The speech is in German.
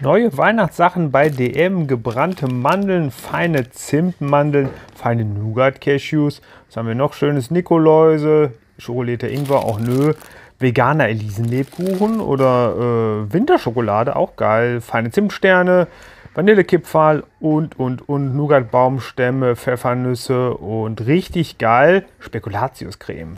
Neue Weihnachtssachen bei DM, gebrannte Mandeln, feine Zimtmandeln, feine Nougat-Cashews. Was haben wir noch? Schönes Nikoläuse, Schokolade Ingwer, auch nö. Veganer Elisenlebkuchen oder äh, Winterschokolade, auch geil. Feine Zimtsterne, Vanillekipferl und, und, und Nougat-Baumstämme, Pfeffernüsse und richtig geil Spekulatiuscreme.